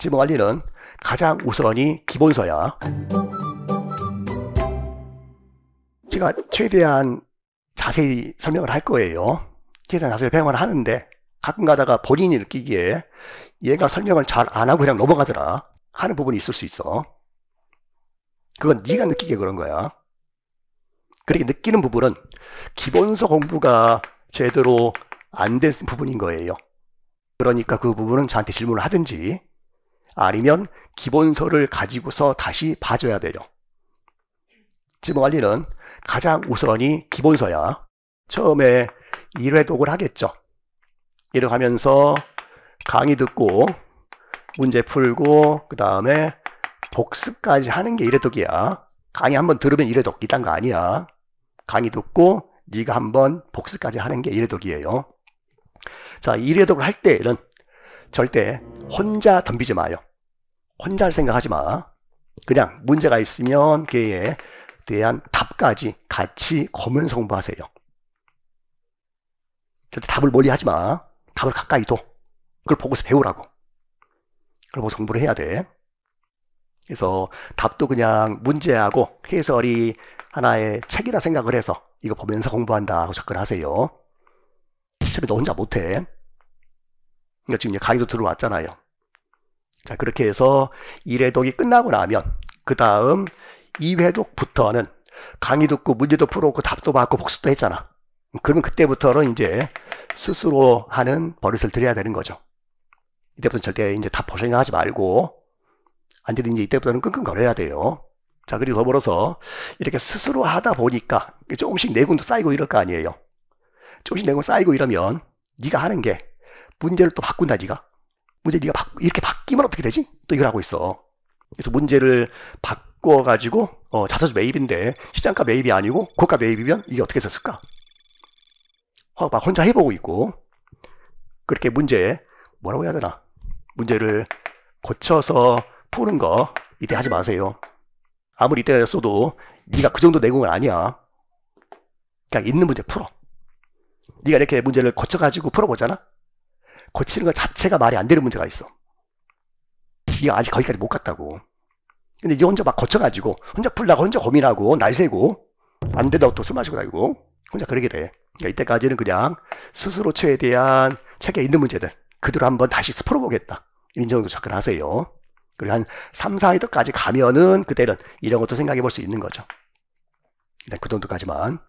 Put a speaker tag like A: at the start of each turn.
A: 지어 관리는 가장 우선이 기본서야. 제가 최대한 자세히 설명을 할 거예요. 최대한 자세히 배경을 하는데 가끔 가다가 본인이 느끼기에 얘가 설명을 잘 안 하고 그냥 넘어가더라 하는 부분이 있을 수 있어. 그건 네가 느끼게 그런 거야. 그렇게 느끼는 부분은 기본서 공부가 제대로 안 된 부분인 거예요. 그러니까 그 부분은 저한테 질문을 하든지 아니면 기본서를 가지고서 다시 봐줘야 돼요. 지문 관리는 가장 우선이 기본서야 처음에 1회독을 하겠죠. 1회 하면서 강의 듣고 문제 풀고 그 다음에 복습까지 하는 게 1회독이야. 강의 한번 들으면 1회독 이딴 거 아니야. 강의 듣고 네가 한번 복습까지 하는 게 1회독이에요. 자, 1회독을 할 때는 절대 혼자 덤비지 마요. 혼자 할 생각하지 마. 그냥 문제가 있으면 그에 대한 답까지 같이 검은 성부하세요. 절대 답을 멀리 하지 마. 답을 가까이 둬. 그걸 보고서 배우라고. 그걸 보고 공부를 해야 돼. 그래서 답도 그냥 문제하고 해설이 하나의 책이다 생각을 해서 이거 보면서 공부한다 고 접근하세요. 처음에 너 혼자 못해. 그러니까 지금 이제 강의도 들어왔잖아요. 자, 그렇게 해서 1회독이 끝나고 나면 그 다음 2회독부터는 강의 듣고 문제도 풀어놓고 답도 받고 복습도 했잖아. 그러면 그때부터는 이제 스스로 하는 버릇을 들여야 되는 거죠. 이때부터는 절대 이제 다버생각하지 말고 안 되든 이제 이때부터는 끙끙거려야 돼요. 자, 그리고 더불어서 이렇게 스스로 하다 보니까 조금씩 내공도 쌓이고 이럴 거 아니에요. 조금씩 내공 쌓이고 이러면 네가 하는 게 문제를 또 바꾼다, 지가. 문제 네가 바, 이렇게 바뀌면 어떻게 되지? 또 이걸 하고 있어. 그래서 문제를 바꿔가지고 어, 자사주 매입인데 시장가 매입이 아니고 고가 매입이면 이게 어떻게 됐을까? 어, 막 혼자 해보고 있고 그렇게 문제 뭐라고 해야 되나? 문제를 고쳐서 푸는 거 이때 하지 마세요. 아무리 이때였어도 네가 그 정도 내공은 아니야. 그냥 있는 문제 풀어. 네가 이렇게 문제를 고쳐가지고 풀어보잖아. 고치는 것 자체가 말이 안 되는 문제가 있어. 네가 아직 거기까지 못 갔다고. 근데 이제 혼자 막 거쳐가지고 혼자 풀다가 혼자 고민하고 날 새고 안 된다고 또 술 마시고 다니고 혼자 그러게 돼. 그러니까 이때까지는 그냥 스스로 처에 대한 책에 있는 문제들 그대로 한번 다시 풀어보겠다. 이런 정도 접근하세요. 그리고 한 3, 4일까지 가면은 그때는 이런 것도 생각해 볼 수 있는 거죠. 일단 네, 그 정도까지만